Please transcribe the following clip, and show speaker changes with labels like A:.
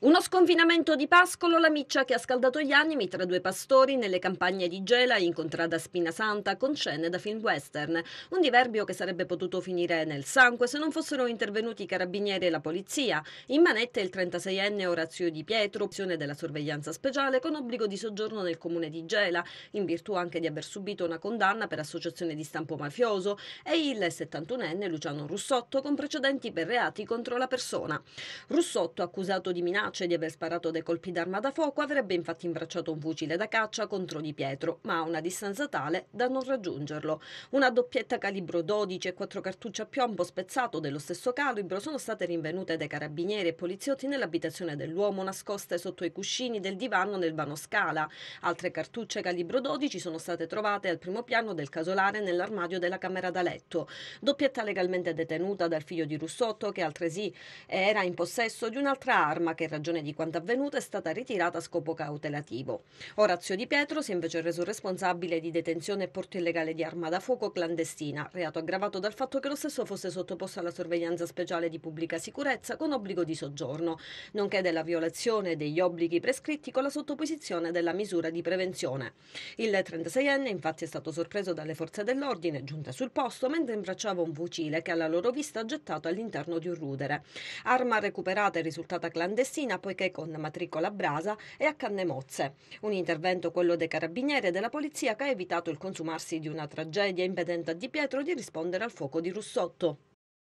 A: Uno sconfinamento di Pascolo, la miccia che ha scaldato gli animi tra due pastori nelle campagne di Gela e Spina Santa, con scene da film western. Un diverbio che sarebbe potuto finire nel sangue se non fossero intervenuti i carabinieri e la polizia. In manette il 36enne Orazio Di Pietro, opzione della sorveglianza speciale con obbligo di soggiorno nel comune di Gela, in virtù anche di aver subito una condanna per associazione di stampo mafioso, e il 71enne Luciano Russotto con precedenti per reati contro la persona. Russotto accusato di minaccia Incapace di aver sparato dei colpi d'arma da fuoco, avrebbe infatti imbracciato un fucile da caccia contro Di Pietro, ma a una distanza tale da non raggiungerlo. Una doppietta calibro 12 e quattro cartucce a piombo spezzato dello stesso calibro sono state rinvenute dai carabinieri e poliziotti nell'abitazione dell'uomo nascoste sotto i cuscini del divano nel vano scala. Altre cartucce calibro 12 sono state trovate al primo piano del casolare nell'armadio della camera da letto. Doppietta legalmente detenuta dal figlio di Russotto che altresì era in possesso di un'altra arma che raggiungeva ragione di quanto avvenuto è stata ritirata a scopo cautelativo. Orazio Di Pietro si è invece reso responsabile di detenzione e porto illegale di arma da fuoco clandestina, reato aggravato dal fatto che lo stesso fosse sottoposto alla sorveglianza speciale di pubblica sicurezza con obbligo di soggiorno, nonché della violazione degli obblighi prescritti con la sottoposizione della misura di prevenzione. Il 36enne infatti è stato sorpreso dalle forze dell'ordine giunte sul posto mentre imbracciava un fucile che alla loro vista ha gettato all'interno di un rudere. Arma recuperata e risultata clandestina Messina poiché con matricola brasa e a canne mozze. Un intervento quello dei carabinieri e della polizia che ha evitato il consumarsi di una tragedia impedente a Di Pietro di rispondere al fuoco di Russotto.